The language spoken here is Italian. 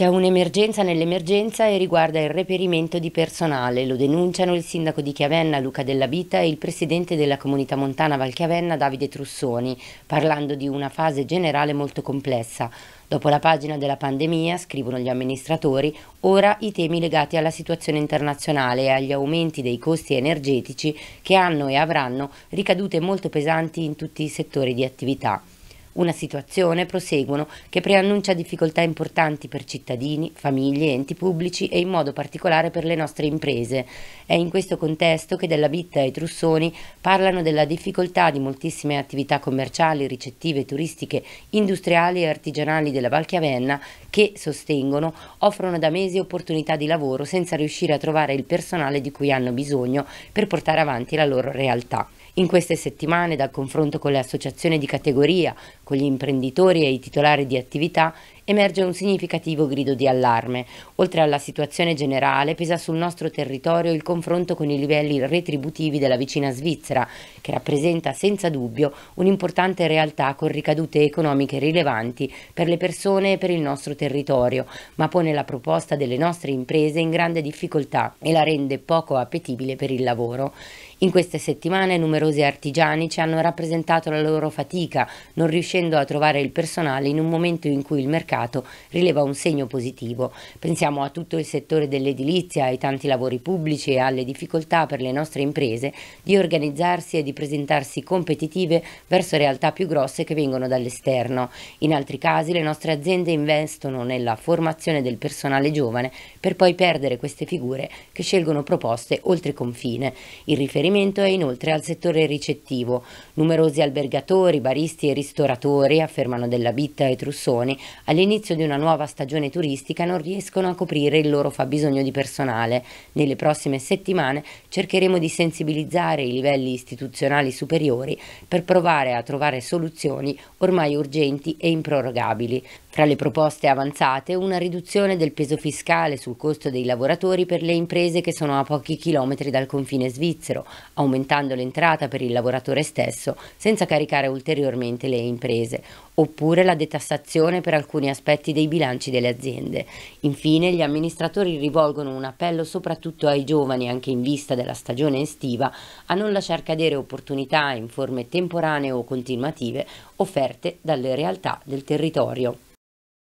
C'è un'emergenza nell'emergenza e riguarda il reperimento di personale. Lo denunciano il sindaco di Chiavenna Luca Della Vita e il presidente della comunità montana Val Chiavenna Davide Trussoni, parlando di una fase generale molto complessa. Dopo la pagina della pandemia, scrivono gli amministratori, ora i temi legati alla situazione internazionale e agli aumenti dei costi energetici che hanno e avranno ricadute molto pesanti in tutti i settori di attività. Una situazione, proseguono, che preannuncia difficoltà importanti per cittadini, famiglie, enti pubblici e in modo particolare per le nostre imprese. È in questo contesto che Della Bitta e Trussoni parlano della difficoltà di moltissime attività commerciali, ricettive, turistiche, industriali e artigianali della Val Chiavenna che, sostengono, offrono da mesi opportunità di lavoro senza riuscire a trovare il personale di cui hanno bisogno per portare avanti la loro realtà. In queste settimane, dal confronto con le associazioni di categoria, con gli imprenditori e i titolari di attività, emerge un significativo grido di allarme. Oltre alla situazione generale, pesa sul nostro territorio il confronto con i livelli retributivi della vicina Svizzera, che rappresenta senza dubbio un'importante realtà con ricadute economiche rilevanti per le persone e per il nostro territorio, ma pone la proposta delle nostre imprese in grande difficoltà e la rende poco appetibile per il lavoro. In queste settimane numerosi artigiani ci hanno rappresentato la loro fatica, non riuscendo a trovare il personale in un momento in cui il mercato mercato rileva un segno positivo. Pensiamo a tutto il settore dell'edilizia, ai tanti lavori pubblici e alle difficoltà per le nostre imprese di organizzarsi e di presentarsi competitive verso realtà più grosse che vengono dall'esterno. In altri casi le nostre aziende investono nella formazione del personale giovane per poi perdere queste figure che scelgono proposte oltre confine. Il riferimento è inoltre al settore ricettivo. Numerosi albergatori, baristi e ristoratori, affermano Della Bitta e Trussoni, agli all'inizio di una nuova stagione turistica non riescono a coprire il loro fabbisogno di personale. Nelle prossime settimane cercheremo di sensibilizzare i livelli istituzionali superiori per provare a trovare soluzioni ormai urgenti e improrogabili. Tra le proposte avanzate una riduzione del peso fiscale sul costo dei lavoratori per le imprese che sono a pochi chilometri dal confine svizzero, aumentando l'entrata per il lavoratore stesso senza caricare ulteriormente le imprese, oppure la detassazione per alcuni aspetti dei bilanci delle aziende. Infine, gli amministratori rivolgono un appello soprattutto ai giovani, anche in vista della stagione estiva, a non lasciar cadere opportunità in forme temporanee o continuative offerte dalle realtà del territorio.